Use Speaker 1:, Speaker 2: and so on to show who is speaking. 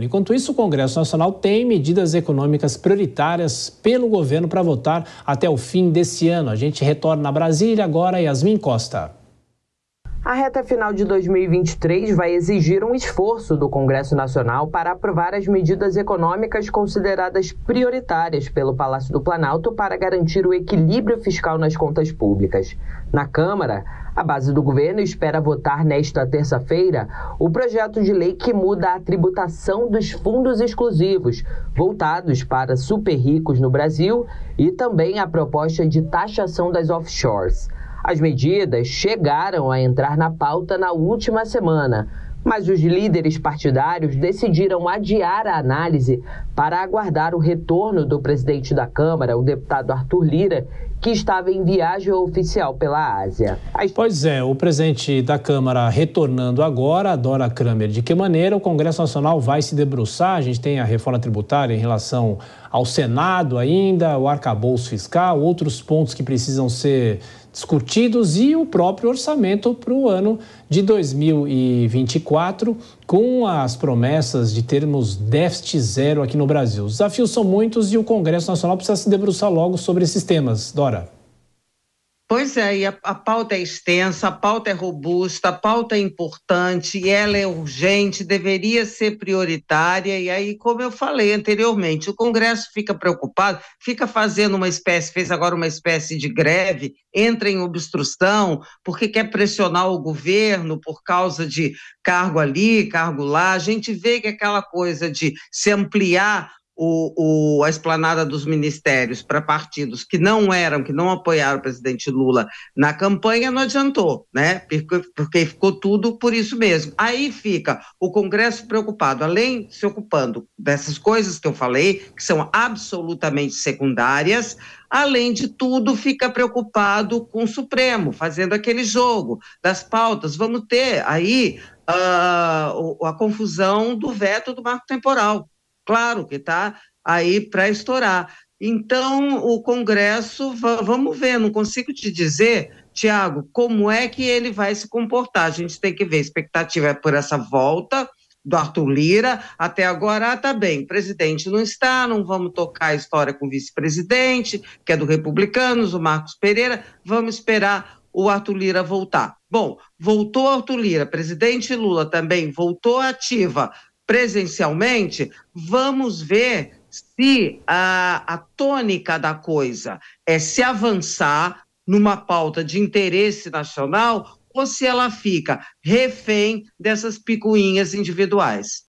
Speaker 1: Enquanto isso, o Congresso Nacional tem medidas econômicas prioritárias pelo governo para votar até o fim desse ano. A gente retorna a Brasília agora, Yasmin Costa.
Speaker 2: A reta final de 2023 vai exigir um esforço do Congresso Nacional para aprovar as medidas econômicas consideradas prioritárias pelo Palácio do Planalto para garantir o equilíbrio fiscal nas contas públicas. Na Câmara, a base do governo espera votar nesta terça-feira o projeto de lei que muda a tributação dos fundos exclusivos, voltados para super ricos no Brasil, e também a proposta de taxação das offshores. As medidas chegaram a entrar na pauta na última semana, mas os líderes partidários decidiram adiar a análise para aguardar o retorno do presidente da Câmara, o deputado Arthur Lira, que estava em viagem oficial pela Ásia.
Speaker 1: As... Pois é, o presidente da Câmara retornando agora, Dora Kramer. De que maneira o Congresso Nacional vai se debruçar? A gente tem a reforma tributária em relação ao Senado ainda, o arcabouço fiscal, outros pontos que precisam ser discutidos e o próprio orçamento para o ano de 2024, com as promessas de termos déficit zero aqui no Brasil. Os desafios são muitos e o Congresso Nacional precisa se debruçar logo sobre esses temas. Dora.
Speaker 3: Pois é, a, a, pauta é extensa, a pauta é robusta, a pauta é importante, e ela é urgente, deveria ser prioritária, e aí, como eu falei anteriormente, o Congresso fica preocupado, fica fazendo uma espécie, fez agora uma espécie de greve, entra em obstrução, porque quer pressionar o governo por causa de cargo ali, cargo lá. A gente vê que aquela coisa de se ampliar o, o, a esplanada dos ministérios para partidos que não eram, que não apoiaram o presidente Lula na campanha, não adiantou, né? Porque, porque ficou tudo por isso mesmo. Aí fica o Congresso preocupado, além se ocupando dessas coisas que eu falei, que são absolutamente secundárias, além de tudo, fica preocupado com o Supremo, fazendo aquele jogo das pautas. Vamos ter aí uh, a confusão do veto do marco temporal Claro que está aí para estourar. Então, o Congresso, vamos ver, não consigo te dizer, Tiago, como é que ele vai se comportar. A gente tem que ver, a expectativa é por essa volta do Arthur Lira, até agora está bem, presidente não está, não vamos tocar a história com o vice-presidente, que é do Republicanos, o Marcos Pereira, vamos esperar o Arthur Lira voltar. Bom, voltou Arthur Lira, presidente Lula também voltou ativa, presencialmente, vamos ver se a, a tônica da coisa é se avançar numa pauta de interesse nacional ou se ela fica refém dessas picuinhas individuais.